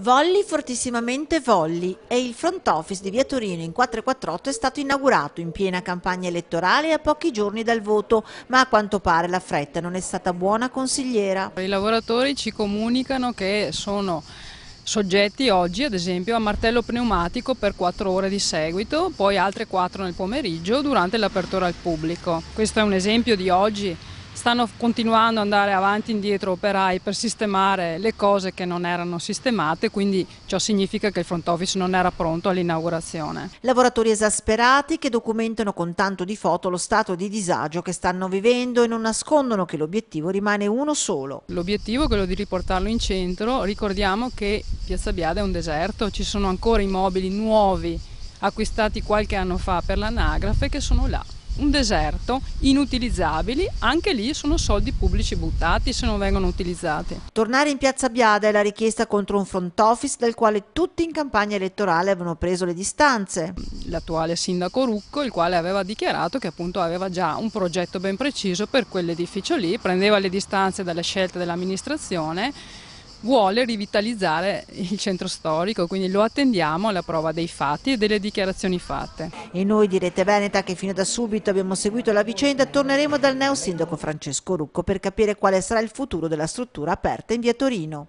Volli fortissimamente Volli e il front office di Via Torino in 448 è stato inaugurato in piena campagna elettorale a pochi giorni dal voto, ma a quanto pare la fretta non è stata buona consigliera. I lavoratori ci comunicano che sono soggetti oggi ad esempio a martello pneumatico per 4 ore di seguito, poi altre 4 nel pomeriggio durante l'apertura al pubblico. Questo è un esempio di oggi stanno continuando ad andare avanti e indietro operai per sistemare le cose che non erano sistemate, quindi ciò significa che il front office non era pronto all'inaugurazione. Lavoratori esasperati che documentano con tanto di foto lo stato di disagio che stanno vivendo e non nascondono che l'obiettivo rimane uno solo. L'obiettivo è quello di riportarlo in centro, ricordiamo che Piazza Biada è un deserto, ci sono ancora immobili nuovi acquistati qualche anno fa per l'anagrafe che sono là un deserto, inutilizzabili, anche lì sono soldi pubblici buttati se non vengono utilizzati. Tornare in piazza Biada è la richiesta contro un front office dal quale tutti in campagna elettorale avevano preso le distanze. L'attuale sindaco Rucco, il quale aveva dichiarato che appunto aveva già un progetto ben preciso per quell'edificio lì, prendeva le distanze dalle scelte dell'amministrazione vuole rivitalizzare il centro storico, quindi lo attendiamo alla prova dei fatti e delle dichiarazioni fatte. E noi di Rete Veneta, che fino da subito abbiamo seguito la vicenda, torneremo dal neo sindaco Francesco Rucco per capire quale sarà il futuro della struttura aperta in via Torino.